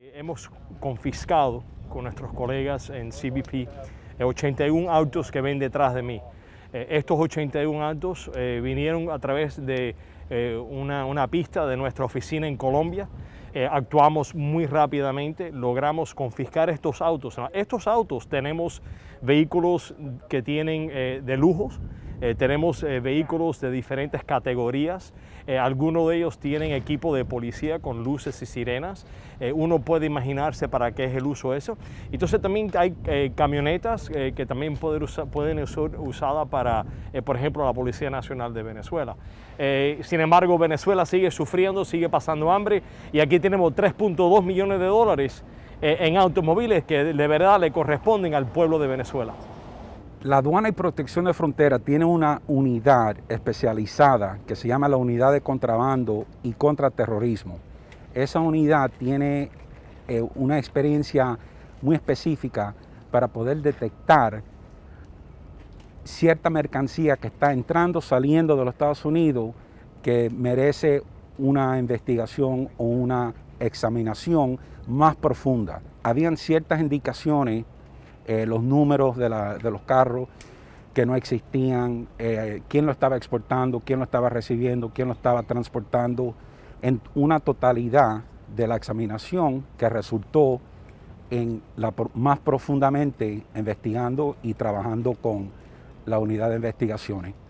Eh, hemos confiscado con nuestros colegas en CBP 81 eh, autos que ven detrás de mí. Eh, estos 81 autos vinieron a través de una, pista de nuestra oficina en Colombia. actuamos muy rápidamente, logramos confiscar estos autos. Estos autos tenemos vehículos que tienen de lujos, eh, tenemos eh, vehículos de diferentes categorías. Eh, algunos de ellos tienen equipo de policía con luces y sirenas. uno puede imaginarse para qué es el uso de eso. Entonces también hay camionetas que también pueden, usar, pueden ser usadas para, por ejemplo, la Policía Nacional de Venezuela. sin embargo, Venezuela sigue sufriendo, sigue pasando hambre y aquí tenemos 3.2 millones de dólares en automóviles que de verdad le corresponden al pueblo de Venezuela. La aduana y protección de frontera tiene una unidad especializada que se llama la unidad de contrabando y contraterrorismo. Esa unidad tiene eh, una experiencia muy específica para poder detectar cierta mercancía que está entrando, saliendo de los Estados Unidos, que merece una investigación o una examinación más profunda. Habían ciertas indicaciones eh, los números de, los carros que no existían, eh, quién lo estaba exportando, quién lo estaba recibiendo, quién lo estaba transportando, en una totalidad de la examinación que resultó en la, más profundamente investigando y trabajando con la unidad de investigaciones.